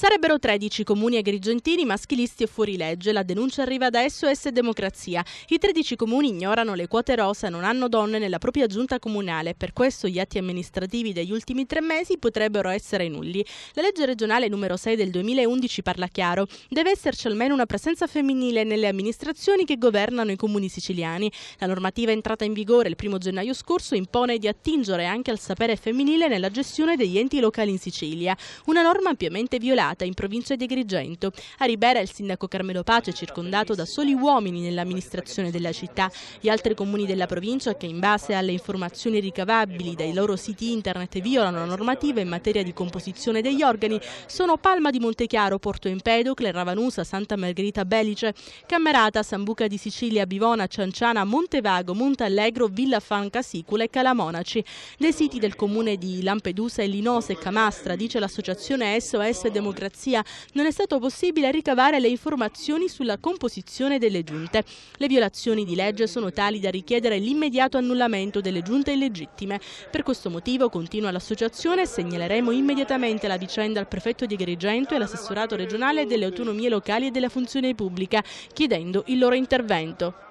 Sarebbero 13 comuni agrigentini maschilisti e fuorilegge. La denuncia arriva da SOS Democrazia. I 13 comuni ignorano le quote rosa e non hanno donne nella propria giunta comunale. Per questo gli atti amministrativi degli ultimi tre mesi potrebbero essere nulli. La legge regionale numero 6 del 2011 parla chiaro. Deve esserci almeno una presenza femminile nelle amministrazioni che governano i comuni siciliani. La normativa entrata in vigore il 1 gennaio scorso impone di attingere anche al sapere femminile nella gestione degli enti locali in Sicilia. Una norma ampiamente violata Macerata, in provincia di Agrigento. A Ribera il sindaco Carmelo Pace è circondato da soli uomini nell'amministrazione della città. Gli altri comuni della provincia che in base alle informazioni ricavabili dai loro siti internet violano la normativa in materia di composizione degli organi sono Palma di Montechiaro, Porto Empedocle, Ravanusa, Santa Margherita Belice, Cammerata, Sambuca di Sicilia, Bivona, Cianciana, Montevago, Montallegro, Villa Fanca Sicula e Calamonaci. Nei siti del comune di Lampedusa e Linose e Camastra, dice l'associazione SOS Democrazia democrazia non è stato possibile ricavare le informazioni sulla composizione delle giunte. Le violazioni di legge sono tali da richiedere l'immediato annullamento delle giunte illegittime. Per questo motivo, continua l'associazione, segnaleremo immediatamente la vicenda al prefetto di Agrigento e all'assessorato regionale delle autonomie locali e della funzione pubblica, chiedendo il loro intervento.